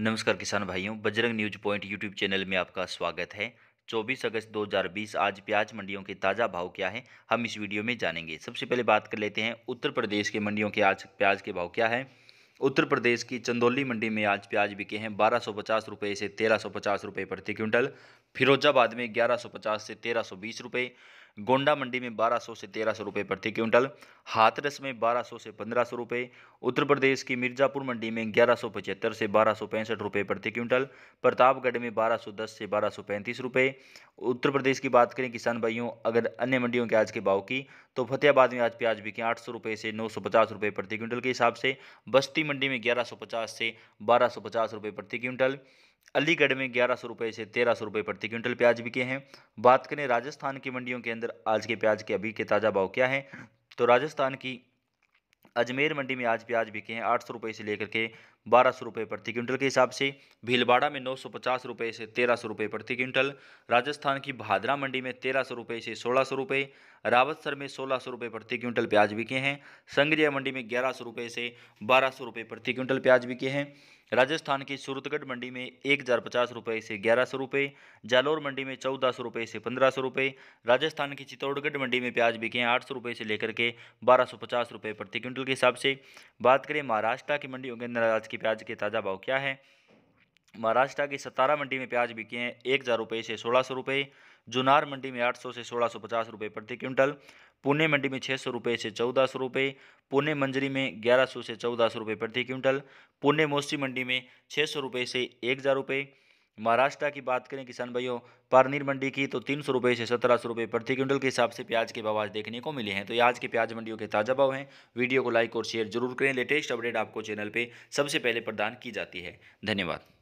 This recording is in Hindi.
नमस्कार किसान भाइयों Bajrang news point YouTube channel में आपका स्वागत है 24 अगस्त 2020 आज प्याज मंडियों के ताज़ा भाव क्या है हम इस वीडियो में जानेंगे सबसे पहले बात कर लेते हैं उत्तर प्रदेश के मंडियों के आज प्याज के भाव क्या है उत्तर प्रदेश की चंदौली मंडी में आज प्याज बिके हैं बारह सौ पचास रुपये से तेरह सौ पचास रुपये प्रति क्विंटल फिरोजाबाद में ग्यारह सौ पचास से तेरह सौ बीस रुपये गोंडा मंडी में 1200 से 1300 रुपए प्रति क्विंटल हाथरस में 1200 से 1500 रुपए उत्तर प्रदेश की मिर्जापुर मंडी में ग्यारह से बारह रुपए प्रति क्विंटल प्रतापगढ़ में 1210 से बारह रुपए उत्तर प्रदेश की बात करें किसान भाइयों अगर अन्य मंडियों के आज के भाव की तो फतेहाबाद में आज प्याज बिके आठ रुपए से नौ रुपए प्रति क्विंटल के हिसाब से बस्ती मंडी में ग्यारह से बारह रुपए प्रति क्विंटल अलीगढ़ में ग्यारह सौ रुपये से तेरह सौ रुपये प्रति क्विंटल प्याज बिके हैं बात करें राजस्थान की मंडियों के अंदर आज के प्याज के अभी के ताज़ा भाव क्या हैं तो राजस्थान की अजमेर मंडी में आज प्याज बिके हैं आठ सौ रुपये से लेकर के बारह सौ रुपये प्रति क्विंटल के हिसाब से भीलवाड़ा में नौ सौ पचास रुपये से तेरह सौ रुपये प्रति क्विंटल राजस्थान की भादरा मंडी में तेरह सौ रुपये से सोलह सौ रुपये रावतसर में सोलह सौ रुपये प्रति क्विंटल प्याज बिके हैं संगरिया मंडी में ग्यारह सौ रुपये से बारह सौ रुपये प्रति क्विंटल प्याज बिके हैं राजस्थान की सूरतगढ़ मंडी में एक हज़ार पचास रुपये से ग्यारह सौ रुपये जालौर मंडी में चौदह सौ रुपये से पंद्रह सौ रुपये राजस्थान की चित्तौड़गढ़ मंडी में प्याज बिके हैं आठ सौ रुपये से लेकर के बारह सौ पचास रुपये प्रति क्विंटल के हिसाब से बात करें महाराष्ट्र की मंडियों के अंदर आज की प्याज के ताज़ा भाव क्या है महाराष्ट्र की सतारा मंडी में प्याज बिके हैं एक हज़ार रुपये से सोलह सौ रुपये जुनार मंडी में आठ सौ से सोलह सौ पचास रुपये प्रति क्विंटल पुणे मंडी में छः सौ रुपये से चौदह सौ रुपये पुणे मंजरी में ग्यारह सौ से चौदह सौ रुपये प्रति क्विंटल पुणे मोसी मंडी में छः सौ रुपये से एक हज़ार रुपये महाराष्ट्र की बात करें किसान भाइयों पारनीर मंडी की तो तीन सौ रुपये से सत्रह सौ रुपये प्रति क्विंटल के हिसाब से प्याज के भाव आज देखने को मिले हैं तो ये आज के प्याज मंडियों के ताज़ा भाव हैं वीडियो को लाइक और शेयर जरूर करें लेटेस्ट अपडेट आपको चैनल पर सबसे पहले प्रदान की जाती है धन्यवाद